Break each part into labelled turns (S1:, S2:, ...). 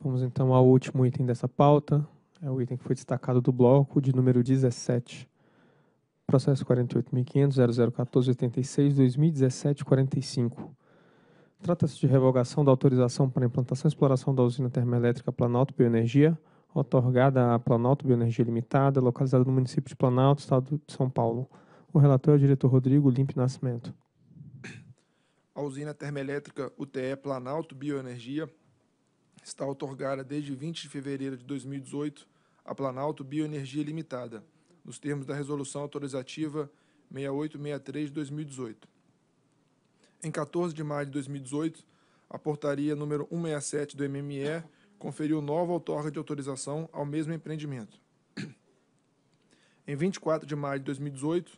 S1: Vamos então ao último item dessa pauta, é o item que foi destacado do bloco de número 17. Processo 48.500.0014.86.2017.45. Trata-se de revogação da autorização para implantação e exploração da usina termoelétrica Planalto Bioenergia, otorgada à Planalto Bioenergia Limitada, localizada no município de Planalto, estado de São Paulo. O relator é o diretor Rodrigo Limpe Nascimento.
S2: A usina termoelétrica UTE Planalto Bioenergia está otorgada desde 20 de fevereiro de 2018 à Planalto Bioenergia Limitada, nos termos da Resolução Autorizativa 6863 de 2018. Em 14 de maio de 2018, a portaria número 167 do MME conferiu nova outorga de autorização ao mesmo empreendimento. Em 24 de maio de 2018,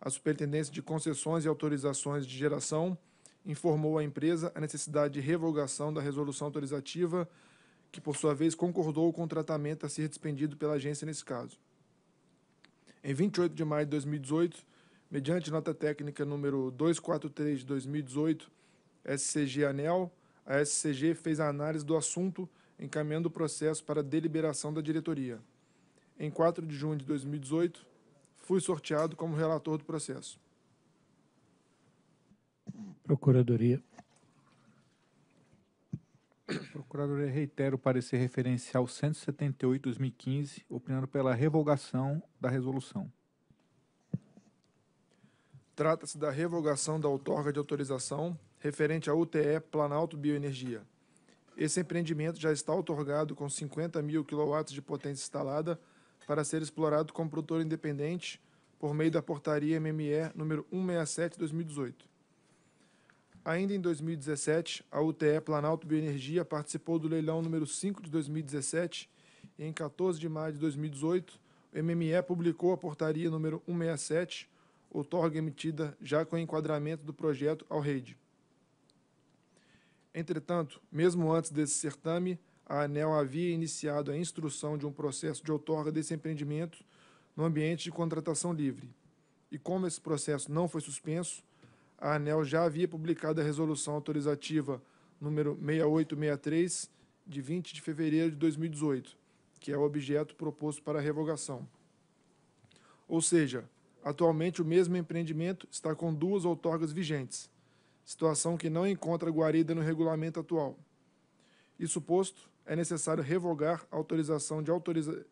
S2: a Superintendência de Concessões e Autorizações de Geração informou à empresa a necessidade de revogação da resolução autorizativa, que por sua vez concordou com o tratamento a ser dispendido pela agência nesse caso. Em 28 de maio de 2018, mediante nota técnica número 243 de 2018, SCG ANEL, a SCG fez a análise do assunto, encaminhando o processo para deliberação da diretoria. Em 4 de junho de 2018, fui sorteado como relator do processo.
S1: Procuradoria.
S2: Procuradoria reitero o parecer referencial 178-2015, opinando pela revogação da resolução. Trata-se da revogação da outorga de autorização referente à UTE Planalto Bioenergia. Esse empreendimento já está outorgado com 50 mil quilowatts de potência instalada para ser explorado como produtor independente por meio da portaria MME número 167-2018. Ainda em 2017, a UTE Planalto Bioenergia participou do leilão número 5 de 2017 e em 14 de maio de 2018, o MME publicou a portaria número 167, outorga emitida já com enquadramento do projeto ao REID. Entretanto, mesmo antes desse certame, a ANEL havia iniciado a instrução de um processo de outorga desse empreendimento no ambiente de contratação livre. E como esse processo não foi suspenso, a ANEL já havia publicado a resolução autorizativa número 6863, de 20 de fevereiro de 2018, que é o objeto proposto para revogação. Ou seja, atualmente o mesmo empreendimento está com duas outorgas vigentes, situação que não encontra guarida no regulamento atual. Isso posto, é necessário revogar a, autorização de autoriza...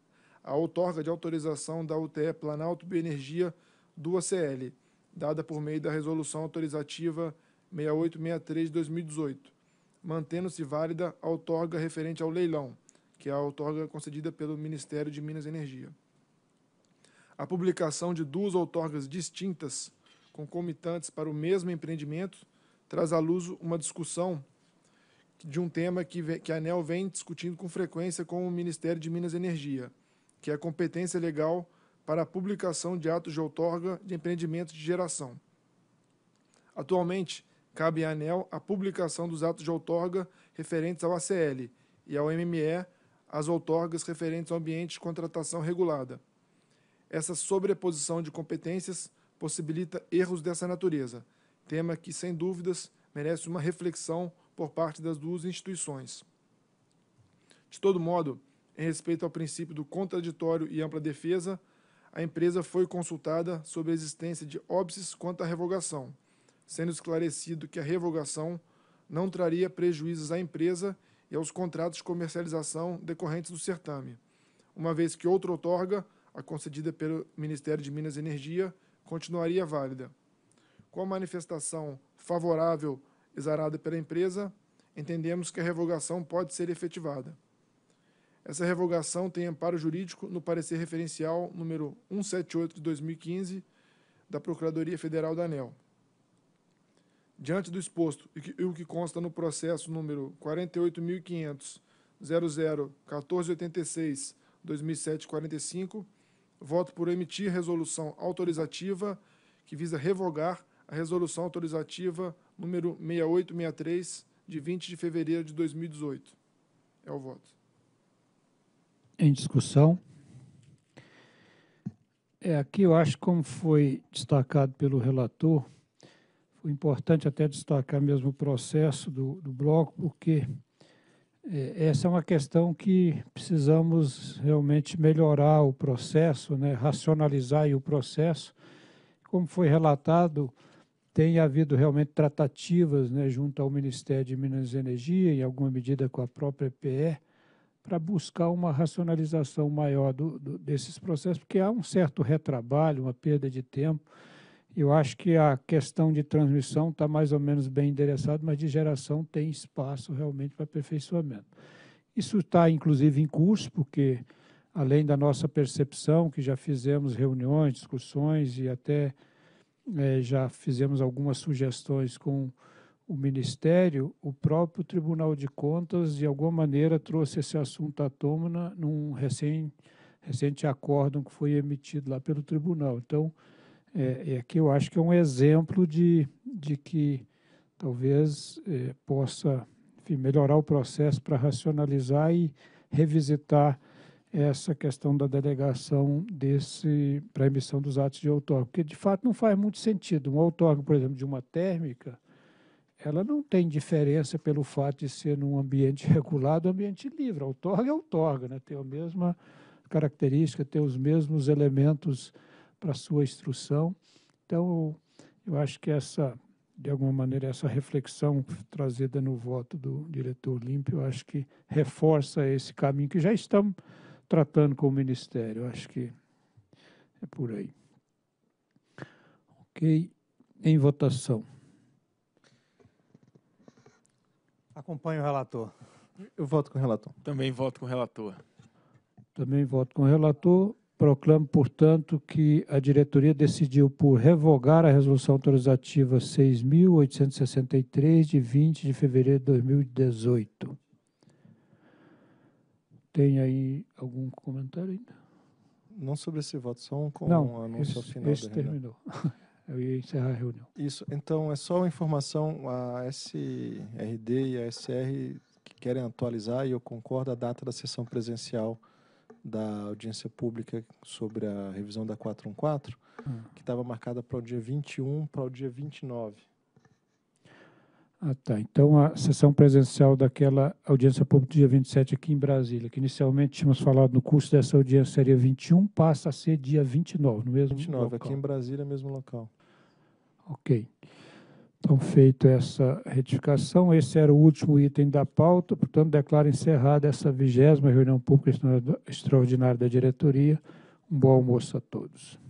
S2: a outorga de autorização da UTE Planalto Bioenergia do ACL, dada por meio da Resolução Autorizativa 6863 de 2018, mantendo-se válida a outorga referente ao leilão, que é a outorga concedida pelo Ministério de Minas e Energia. A publicação de duas outorgas distintas, concomitantes para o mesmo empreendimento, traz à luz uma discussão de um tema que, que a ANEL vem discutindo com frequência com o Ministério de Minas e Energia, que é a competência legal para a publicação de atos de outorga de empreendimentos de geração. Atualmente, cabe à ANEL a publicação dos atos de outorga referentes ao ACL e ao MME as outorgas referentes ao ambiente de contratação regulada. Essa sobreposição de competências possibilita erros dessa natureza, tema que, sem dúvidas, merece uma reflexão por parte das duas instituições. De todo modo, em respeito ao princípio do contraditório e ampla defesa, a empresa foi consultada sobre a existência de óbices quanto à revogação, sendo esclarecido que a revogação não traria prejuízos à empresa e aos contratos de comercialização decorrentes do certame, uma vez que outra outorga, a concedida pelo Ministério de Minas e Energia, continuaria válida. Com a manifestação favorável exarada pela empresa, entendemos que a revogação pode ser efetivada. Essa revogação tem amparo jurídico no parecer referencial número 178 de 2015 da Procuradoria Federal da ANEL. Diante do exposto e o que consta no processo número 48.500.00.1486.2007.45, voto por emitir resolução autorizativa que visa revogar a resolução autorizativa número 6863 de 20 de fevereiro de 2018. É o voto
S1: em discussão. É, aqui eu acho, como foi destacado pelo relator, foi importante até destacar mesmo o processo do, do bloco, porque é, essa é uma questão que precisamos realmente melhorar o processo, né, racionalizar o processo. Como foi relatado, tem havido realmente tratativas né, junto ao Ministério de Minas e Energia, em alguma medida com a própria PE para buscar uma racionalização maior do, do, desses processos, porque há um certo retrabalho, uma perda de tempo. Eu acho que a questão de transmissão está mais ou menos bem endereçada, mas de geração tem espaço realmente para aperfeiçoamento. Isso está, inclusive, em curso, porque além da nossa percepção, que já fizemos reuniões, discussões e até é, já fizemos algumas sugestões com o Ministério, o próprio Tribunal de Contas, de alguma maneira, trouxe esse assunto à tona num recém, recente acórdão que foi emitido lá pelo Tribunal. Então, é, é eu acho que é um exemplo de, de que talvez é, possa enfim, melhorar o processo para racionalizar e revisitar essa questão da delegação desse para emissão dos atos de outorga, porque de fato não faz muito sentido um outorga, por exemplo, de uma térmica ela não tem diferença pelo fato de ser num ambiente regulado, ambiente livre. A outorga é outorga, né? tem a mesma característica, tem os mesmos elementos para sua instrução. Então, eu acho que essa, de alguma maneira, essa reflexão trazida no voto do diretor Límpio, eu acho que reforça esse caminho que já estamos tratando com o Ministério. Eu acho que é por aí. Ok. Em votação. Acompanho o relator. Eu voto
S2: com o relator. Também voto com o relator.
S1: Também voto com o relator. Proclamo, portanto, que a diretoria decidiu por revogar a resolução autorizativa 6.863, de 20 de fevereiro de 2018. Tem aí algum comentário ainda?
S2: Não sobre esse voto, só um com Não, um anúncio esse, final. Esse terminou. eu ia encerrar a reunião. Isso, então é só uma informação, a SRD e a SR que querem atualizar, e eu concordo, a data da sessão presencial da audiência pública sobre a revisão da 414, hum. que estava marcada para o dia 21 para o dia 29.
S1: Ah, tá. Então, a sessão presencial daquela audiência pública do dia 27 aqui em Brasília, que inicialmente tínhamos falado no curso dessa audiência seria 21, passa a ser dia 29, no mesmo 29, local. aqui em Brasília, mesmo local. Ok. Então, feito essa retificação, esse era o último item da pauta, portanto, declaro encerrada essa vigésima reunião pública extraordinária da diretoria. Um bom almoço a todos.